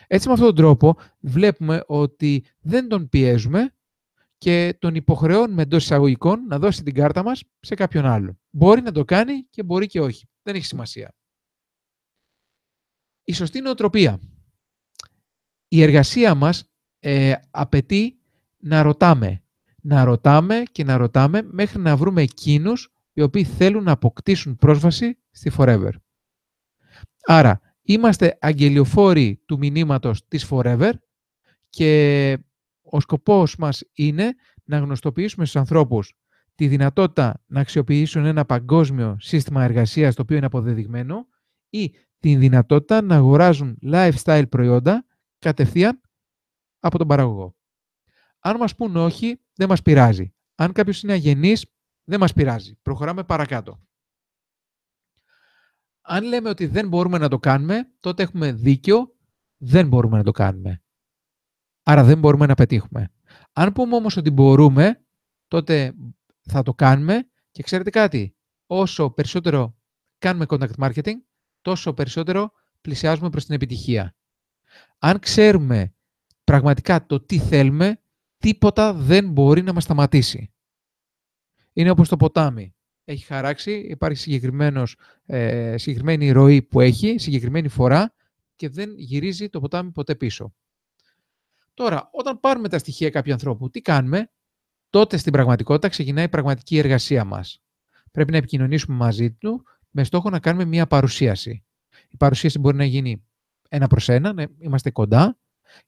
Έτσι με αυτόν τον τρόπο βλέπουμε ότι δεν τον πιέζουμε, και τον υποχρεώνουμε εντός εισαγωγικών να δώσει την κάρτα μας σε κάποιον άλλο. Μπορεί να το κάνει και μπορεί και όχι. Δεν έχει σημασία. Η σωστή νοοτροπία. Η εργασία μας ε, απαιτεί να ρωτάμε. Να ρωτάμε και να ρωτάμε μέχρι να βρούμε εκείνους οι οποίοι θέλουν να αποκτήσουν πρόσβαση στη Forever. Άρα, είμαστε αγγελιοφόροι του μηνύματος της Forever και ο σκοπός μας είναι να γνωστοποιήσουμε στους ανθρώπους τη δυνατότητα να αξιοποιήσουν ένα παγκόσμιο σύστημα εργασίας το οποίο είναι αποδεδειγμένο ή τη δυνατότητα να αγοράζουν lifestyle προϊόντα κατευθείαν από τον παραγωγό. Αν μας πούν όχι, δεν μας πειράζει. Αν κάποιος είναι αγενής, δεν μας πειράζει. Προχωράμε παρακάτω. Αν λέμε ότι δεν μπορούμε να το κάνουμε, τότε έχουμε δίκιο, δεν μπορούμε να το κάνουμε άρα δεν μπορούμε να πετύχουμε. Αν πούμε όμως ότι μπορούμε, τότε θα το κάνουμε και ξέρετε κάτι, όσο περισσότερο κάνουμε contact marketing, τόσο περισσότερο πλησιάζουμε προς την επιτυχία. Αν ξέρουμε πραγματικά το τι θέλουμε, τίποτα δεν μπορεί να μας σταματήσει. Είναι όπως το ποτάμι. Έχει χαράξει, υπάρχει ε, συγκεκριμένη ροή που έχει, συγκεκριμένη φορά και δεν γυρίζει το ποτάμι ποτέ πίσω. Τώρα, όταν πάρουμε τα στοιχεία κάποιου ανθρώπου, τι κάνουμε, τότε στην πραγματικότητα ξεκινάει η πραγματική εργασία μας. Πρέπει να επικοινωνήσουμε μαζί του με στόχο να κάνουμε μία παρουσίαση. Η παρουσίαση μπορεί να γίνει ένα προς ένα, να είμαστε κοντά.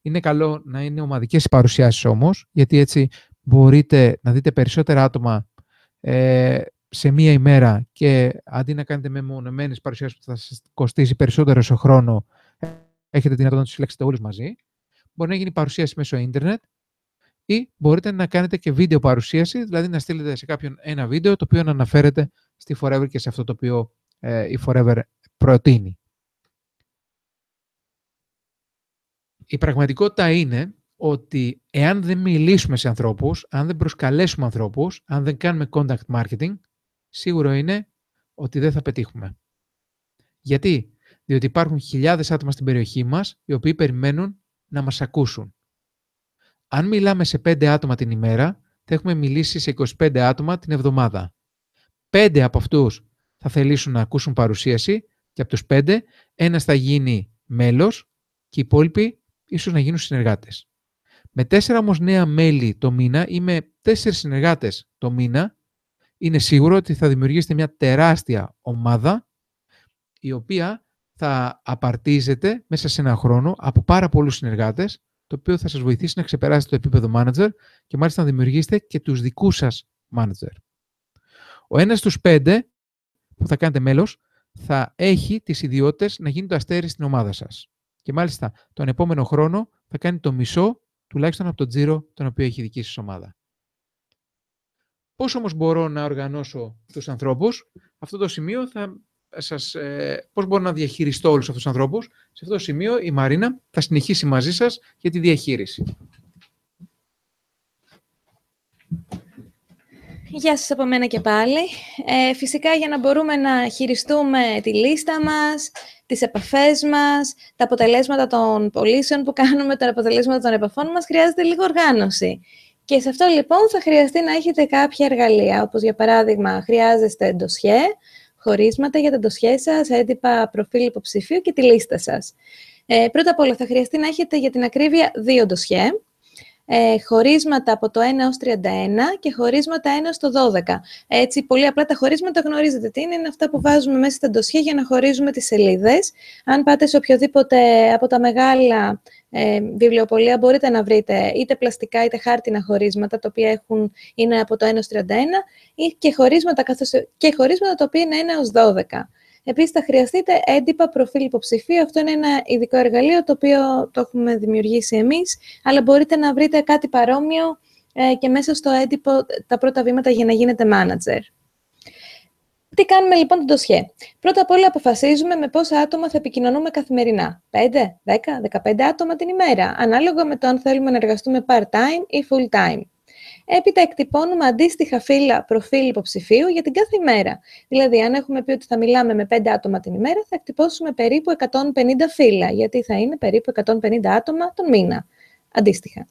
Είναι καλό να είναι ομαδικές οι παρουσιάσεις όμως, γιατί έτσι μπορείτε να δείτε περισσότερα άτομα ε, σε μία ημέρα και αντί να κάνετε μεμονωμένες παρουσιάσεις που θα σας κοστίζει περισσότερο σε χρόνο, έχετε δυνατότητα να του συλλέξετε όλους μαζί μπορεί να γίνει παρουσίαση μέσω ίντερνετ ή μπορείτε να κάνετε και βίντεο παρουσίαση, δηλαδή να στείλετε σε κάποιον ένα βίντεο το οποίο να αναφέρετε στη Forever και σε αυτό το οποίο ε, η Forever προτείνει. Η πραγματικότητα είναι ότι εάν δεν μιλήσουμε σε ανθρώπους, αν δεν προσκαλέσουμε ανθρώπους, αν δεν κάνουμε contact marketing, σίγουρο είναι ότι δεν θα πετύχουμε. Γιατί? Διότι υπάρχουν χιλιάδες άτομα στην περιοχή μας, οι οποίοι περιμένουν να μας ακούσουν. Αν μιλάμε σε 5 άτομα την ημέρα, θα έχουμε μιλήσει σε 25 άτομα την εβδομάδα. 5 από αυτούς θα θελήσουν να ακούσουν παρουσίαση και από τους 5, ένας θα γίνει μέλος και οι υπόλοιποι ίσως να γίνουν συνεργάτες. Με τέσσερα όμως νέα μέλη το μήνα ή με 4 συνεργάτες το μήνα, είναι σίγουρο ότι θα δημιουργήσετε μια τεράστια ομάδα η οποία θα απαρτίζεται μέσα σε ένα χρόνο από πάρα πολλούς συνεργάτες, το οποίο θα σας βοηθήσει να ξεπεράσετε το επίπεδο manager και μάλιστα να δημιουργήσετε και τους δικούς σας manager. Ο ένας στους πέντε που θα κάνετε μέλος θα έχει τις ιδιότητες να γίνει το αστέρι στην ομάδα σας. Και μάλιστα τον επόμενο χρόνο θα κάνει το μισό τουλάχιστον από τον τζίρο τον οποίο έχει η δική σας ομάδα. Πώς όμως μπορώ να οργανώσω τους ανθρώπους, αυτό το σημείο θα σας, ε, πώς μπορώ να διαχειριστώ όλους αυτούς τους ανθρώπους. Σε αυτό το σημείο η Μαρίνα θα συνεχίσει μαζί σας για τη διαχείριση. Γεια σας από μένα και πάλι. Ε, φυσικά για να μπορούμε να χειριστούμε τη λίστα μας, τις επαφές μας, τα αποτελέσματα των πωλήσεων που κάνουμε, τα αποτελέσματα των επαφών μας, χρειάζεται λίγο οργάνωση. Και σε αυτό λοιπόν θα χρειαστεί να έχετε κάποια εργαλεία, όπως για παράδειγμα χρειάζεστε ντοσιέ, χωρίσματα για τα ντοσιέ σας, έντυπα προφίλ υποψηφίου και τη λίστα σας. Ε, πρώτα απ' όλα, θα χρειαστεί να έχετε για την ακρίβεια δύο ντοσιέ ε, χωρίσματα από το 1 έως 31 και χωρίσματα 1 το 12. Έτσι, πολύ απλά τα χωρίσματα γνωρίζετε τι είναι, είναι αυτά που βάζουμε μέσα στα ντοσχή για να χωρίζουμε τις σελίδες. Αν πάτε σε οποιοδήποτε από τα μεγάλα ε, βιβλιοπολία μπορείτε να βρείτε είτε πλαστικά είτε χάρτινα χωρίσματα, τα οποία έχουν, είναι από το 1 ως 31 ή και χωρίσματα, καθώς, και χωρίσματα τα οποία είναι 1 έως 12. Επίσης, θα χρειαστείτε έντυπα προφίλ υποψηφίου. Αυτό είναι ένα ειδικό εργαλείο το οποίο το έχουμε δημιουργήσει εμείς, αλλά μπορείτε να βρείτε κάτι παρόμοιο ε, και μέσα στο έντυπο τα πρώτα βήματα για να γίνετε manager. Τι κάνουμε λοιπόν το ντοσιέ. Πρώτα απ' όλα αποφασίζουμε με πόσα άτομα θα επικοινωνούμε καθημερινά. 5, 10, 15 άτομα την ημέρα, ανάλογα με το αν θέλουμε να εργαστούμε part-time ή full-time. Έπειτα εκτυπώνουμε αντίστοιχα φύλλα προφίλ υποψηφίου για την κάθε ημέρα. Δηλαδή, αν έχουμε πει ότι θα μιλάμε με 5 άτομα την ημέρα, θα εκτυπώσουμε περίπου 150 φύλλα, γιατί θα είναι περίπου 150 άτομα τον μήνα. Αντίστοιχα.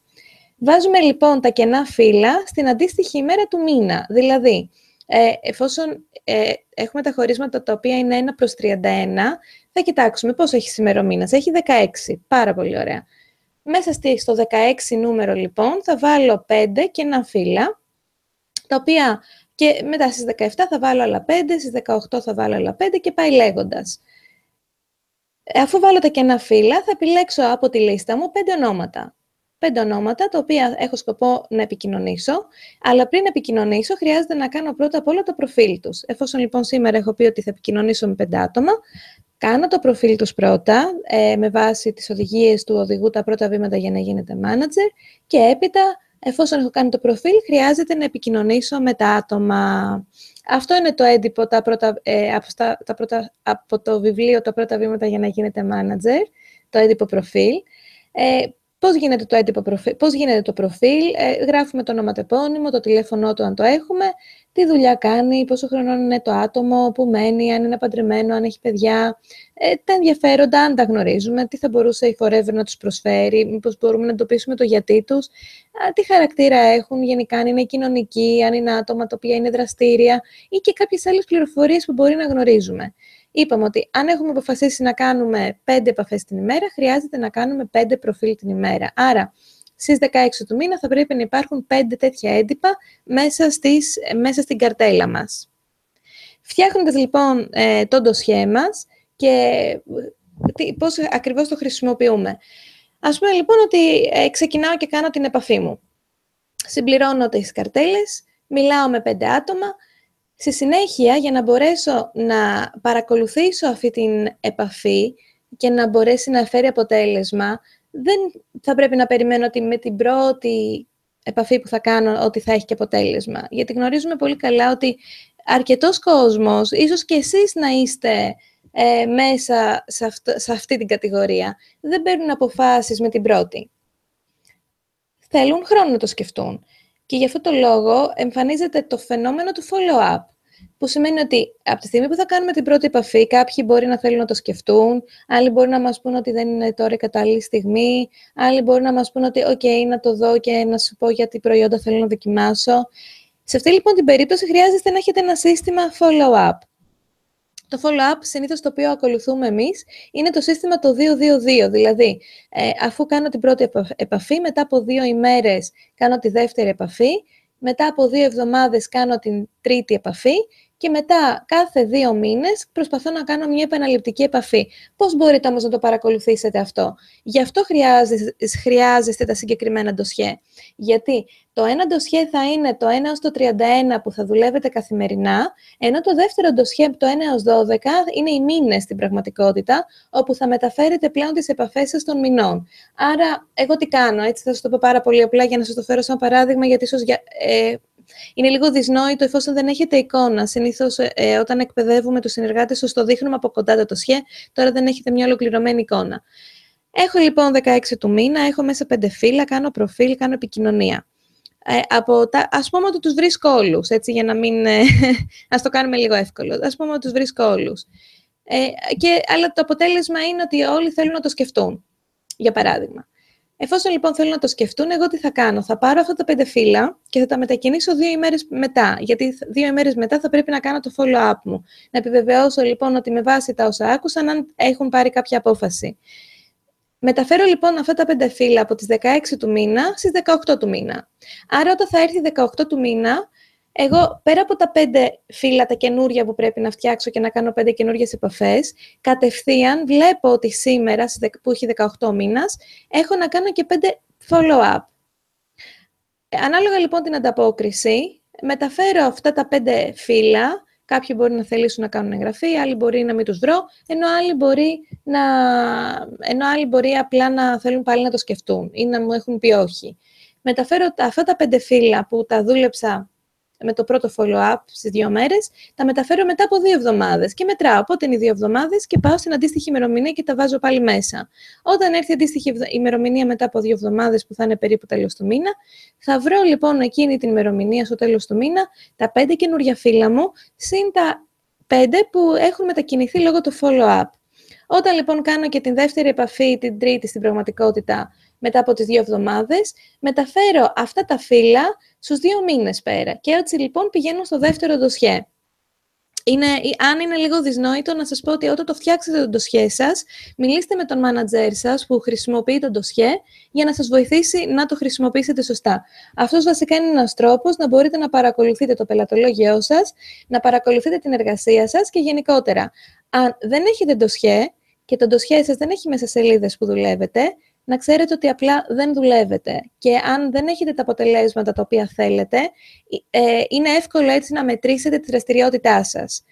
Βάζουμε λοιπόν τα κενά φύλλα στην αντίστοιχη ημέρα του μήνα. Δηλαδή, ε, εφόσον ε, έχουμε τα χωρίσματα τα οποία είναι 1 προς 31, θα κοιτάξουμε πόσο έχει σήμερα ο μήνας. Έχει 16. Πάρα πολύ ωραία. Μέσα στο 16 νούμερο λοιπόν θα βάλω 5 και ένα φύλλα, τα οποία και μετά στις 17 θα βάλω άλλα 5, στις 18 θα βάλω άλλα 5 και πάει λέγοντας. Ε, αφού βάλω τα κενά φύλλα, θα επιλέξω από τη λίστα μου 5 ονόματα. 5 ονόματα, τα οποία έχω σκοπό να επικοινωνήσω, αλλά πριν επικοινωνήσω χρειάζεται να κάνω πρώτα απ' όλα το προφίλ τους. Εφόσον λοιπόν σήμερα έχω πει ότι θα επικοινωνήσω με 5 άτομα, Κάνω το προφίλ τους πρώτα, ε, με βάση τις οδηγίες του οδηγού τα πρώτα βήματα για να γίνετε manager και έπειτα, εφόσον έχω κάνει το προφίλ, χρειάζεται να επικοινωνήσω με τα άτομα. Αυτό είναι το έντυπο τα πρώτα, ε, από, τα, τα πρώτα, από το βιβλίο «Τα πρώτα βήματα για να γίνετε manager», το έντυπο προφίλ. Ε, Πώς γίνεται το, έντυπο προφίλ, πώς το προφίλ, ε, γράφουμε το ονοματεπώνυμο, το τηλέφωνό του αν το έχουμε, τι δουλειά κάνει, πόσο χρονών είναι το άτομο, που μένει, αν είναι παντρεμένο, αν έχει παιδιά, ε, τα ενδιαφέροντα, αν τα γνωρίζουμε, τι θα μπορούσε η Forever να τους προσφέρει, μήπως μπορούμε να εντοπίσουμε το γιατί τους, τι χαρακτήρα έχουν, γενικά αν είναι κοινωνικοί, αν είναι άτομα τα οποία είναι δραστήρια ή και κάποιες άλλες πληροφορίες που μπορεί να γνωρίζουμε. Είπαμε ότι αν έχουμε αποφασίσει να κάνουμε πέντε επαφές την ημέρα, χρειάζεται να κάνουμε πέντε προφίλ την ημέρα. Άρα, στις 16 του μήνα θα πρέπει να υπάρχουν 5 τέτοια έντυπα μέσα, στις, μέσα στην καρτέλα μας. Φτιάχνοντας λοιπόν ε, το ντοσιέ μας και ε, τι, πώς ακριβώς το χρησιμοποιούμε. Ας πούμε λοιπόν ότι ε, ξεκινάω και κάνω την επαφή μου. Συμπληρώνω τις καρτέλες, μιλάω με πέντε άτομα. Στη συνέχεια, για να μπορέσω να παρακολουθήσω αυτή την επαφή και να μπορέσει να φέρει αποτέλεσμα, δεν θα πρέπει να περιμένω ότι με την πρώτη επαφή που θα κάνω ότι θα έχει και αποτέλεσμα. Γιατί γνωρίζουμε πολύ καλά ότι αρκετός κόσμος, ίσως και εσείς να είστε ε, μέσα σε, αυτή την κατηγορία, δεν παίρνουν αποφάσεις με την πρώτη. Θέλουν χρόνο να το σκεφτούν. Και γι' αυτό το λόγο εμφανίζεται το φαινόμενο του follow-up. Που σημαίνει ότι από τη στιγμή που θα κάνουμε την πρώτη επαφή, κάποιοι μπορεί να θέλουν να το σκεφτούν, άλλοι μπορεί να μας πούν ότι δεν είναι τώρα η κατάλληλη στιγμή, άλλοι μπορεί να μας πούν ότι, OK, να το δω και να σου πω για προϊόντα θέλω να δοκιμάσω. Σε αυτή λοιπόν την περίπτωση χρειάζεται να έχετε ένα σύστημα follow-up. Το follow-up συνήθως το οποίο ακολουθούμε εμείς είναι το σύστημα το 2-2-2. Δηλαδή, δηλαδή αφού κάνω την πρώτη επαφή, μετά από δύο ημέρες κάνω τη δεύτερη επαφή μετά από δύο εβδομάδες κάνω την τρίτη επαφή και μετά κάθε δύο μήνες προσπαθώ να κάνω μια επαναληπτική επαφή. Πώς μπορείτε όμως να το παρακολουθήσετε αυτό. Γι' αυτό χρειάζεστε, χρειάζεστε τα συγκεκριμένα ντοσιέ. Γιατί το ένα ντοσιέ θα είναι το 1 έως το 31 που θα δουλεύετε καθημερινά, ενώ το δεύτερο ντοσιέ το 1 έω 12 είναι οι μήνες στην πραγματικότητα, όπου θα μεταφέρετε πλέον τις επαφές σας των μηνών. Άρα, εγώ τι κάνω, έτσι θα σας το πω πάρα πολύ απλά για να σας το φέρω σαν παράδειγμα, γιατί ίσως. Ε, είναι λίγο δυσνόητο εφόσον δεν έχετε εικόνα. Συνήθως ε, ε, όταν εκπαιδεύουμε τους συνεργάτες, σας το δείχνουμε από κοντά το τοσχέ, τώρα δεν έχετε μια ολοκληρωμένη εικόνα. Έχω λοιπόν 16 του μήνα, έχω μέσα πέντε φύλλα, κάνω προφίλ, κάνω επικοινωνία. Ε, από τα, ας πούμε ότι τους βρίσκω όλους, έτσι, για να μην... Ε, ας το κάνουμε λίγο εύκολο. Ας πούμε ότι τους βρίσκω όλους. αλλά το αποτέλεσμα είναι ότι όλοι θέλουν να το σκεφτούν, για παράδειγμα. Εφόσον λοιπόν θέλουν να το σκεφτούν, εγώ τι θα κάνω. Θα πάρω αυτά τα πέντε φύλλα και θα τα μετακινήσω δύο ημέρες μετά. Γιατί δύο ημέρες μετά θα πρέπει να κάνω το follow-up μου. Να επιβεβαιώσω λοιπόν ότι με βάση τα όσα άκουσαν, αν έχουν πάρει κάποια απόφαση. Μεταφέρω λοιπόν αυτά τα πέντε φύλλα από τις 16 του μήνα στις 18 του μήνα. Άρα όταν θα έρθει 18 του μήνα, εγώ, πέρα από τα πέντε φύλλα, τα καινούρια που πρέπει να φτιάξω και να κάνω πέντε καινούριε επαφές, κατευθείαν βλέπω ότι σήμερα, που έχει 18 μήνας, έχω να κάνω και πέντε follow-up. Ανάλογα λοιπόν την ανταπόκριση, μεταφέρω αυτά τα πέντε φύλλα. Κάποιοι μπορεί να θελήσουν να κάνουν εγγραφή, άλλοι μπορεί να μην τους βρω, ενώ άλλοι μπορεί, να... ενώ άλλοι μπορεί απλά να θέλουν πάλι να το σκεφτούν ή να μου έχουν πει όχι. Μεταφέρω αυτά τα πέντε φύλλα που τα δούλεψα με το πρώτο follow-up στις δύο μέρες, τα μεταφέρω μετά από δύο εβδομάδες και μετράω πότε είναι οι δύο εβδομάδες και πάω στην αντίστοιχη ημερομηνία και τα βάζω πάλι μέσα. Όταν έρθει η αντίστοιχη ημερομηνία μετά από δύο εβδομάδες, που θα είναι περίπου τέλος του μήνα, θα βρω λοιπόν εκείνη την ημερομηνία στο τέλος του μήνα τα πέντε καινούργια φύλλα μου, συν τα πέντε που έχουν μετακινηθεί λόγω του follow-up. Όταν λοιπόν κάνω και την δεύτερη επαφή, την τρίτη στην πραγματικότητα, μετά από τις δύο εβδομάδες, μεταφέρω αυτά τα φύλλα στους δύο μήνες πέρα. Και έτσι λοιπόν πηγαίνω στο δεύτερο ντοσιέ. Είναι, ε, αν είναι λίγο δυσνόητο, να σας πω ότι όταν το φτιάξετε το ντοσιέ σας, μιλήστε με τον μάνατζέρ σας που χρησιμοποιεί το ντοσιέ για να σας βοηθήσει να το χρησιμοποιήσετε σωστά. Αυτός βασικά είναι ένας τρόπος να μπορείτε να παρακολουθείτε το πελατολόγιο σας, να παρακολουθείτε την εργασία σας και γενικότερα. Αν δεν έχετε ντοσιέ και το ντοσιέ σας δεν έχει μέσα σελίδες που δουλεύετε, να ξέρετε ότι απλά δεν δουλεύετε. Και αν δεν έχετε τα αποτελέσματα τα οποία θέλετε, ε, ε, είναι εύκολο έτσι να μετρήσετε τη δραστηριότητά σας.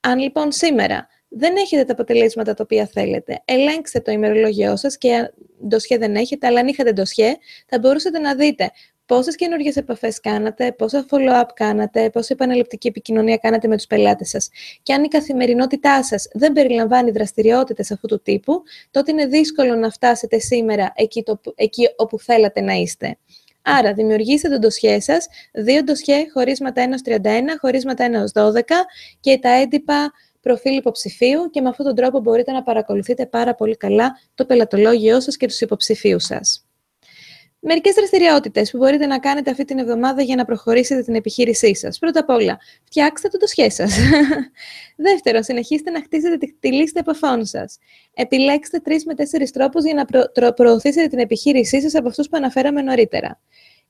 Αν λοιπόν σήμερα δεν έχετε τα αποτελέσματα τα οποία θέλετε, ελέγξτε το ημερολόγιο σας και σχέ δεν έχετε, αλλά αν είχατε ντοσχέ, θα μπορούσατε να δείτε πόσες καινούργιες επαφές κάνατε, πόσα follow-up κάνατε, πόσα επαναληπτική επικοινωνία κάνατε με τους πελάτες σας. Και αν η καθημερινότητά σας δεν περιλαμβάνει δραστηριότητες αυτού του τύπου, τότε είναι δύσκολο να φτάσετε σήμερα εκεί, το, εκεί όπου θέλατε να είστε. Άρα, δημιουργήστε το ντοσιέ σας, δύο ντοσιέ χωρίσματα 1 31, χωρίσματα 1 12 και τα έντυπα προφίλ υποψηφίου και με αυτόν τον τρόπο μπορείτε να παρακολουθείτε πάρα πολύ καλά το πελατολόγιό σας και τους υποψηφίους σας. Μερικές δραστηριότητες που μπορείτε να κάνετε αυτή την εβδομάδα για να προχωρήσετε την επιχείρησή σας. Πρώτα απ' όλα, φτιάξτε το ντοσιέ σας. Δεύτερον, συνεχίστε να χτίσετε τη, λίστα επαφών σας. Επιλέξτε τρεις με τέσσερις τρόπους για να προωθήσετε την επιχείρησή σας από αυτούς που αναφέραμε νωρίτερα.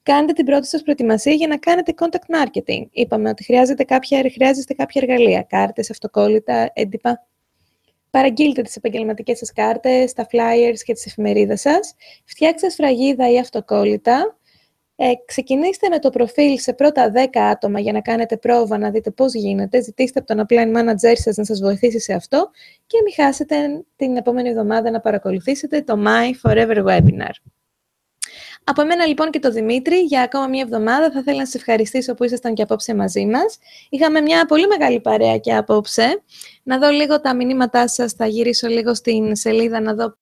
Κάντε την πρώτη σας προετοιμασία για να κάνετε contact marketing. Είπαμε ότι χρειάζεται κάποια, χρειάζεστε κάποια εργαλεία, κάρτες, αυτοκόλλητα, έντυπα Παραγγείλτε τις επαγγελματικές σας κάρτες, τα flyers και τις εφημερίδες σας. Φτιάξτε σφραγίδα ή αυτοκόλλητα. Ε, ξεκινήστε με το προφίλ σε πρώτα 10 άτομα για να κάνετε πρόβα, να δείτε πώς γίνεται. Ζητήστε από τον Upline Manager σας να σας βοηθήσει σε αυτό και μην χάσετε την επόμενη εβδομάδα να παρακολουθήσετε το My Forever Webinar. Από μένα λοιπόν και το Δημήτρη, για ακόμα μία εβδομάδα θα θέλω να σας ευχαριστήσω που ήσασταν και απόψε μαζί μας. Είχαμε μια πολύ μεγάλη παρέα και απόψε. Να δω λίγο τα μηνύματά σας, θα γυρίσω λίγο στην σελίδα να δω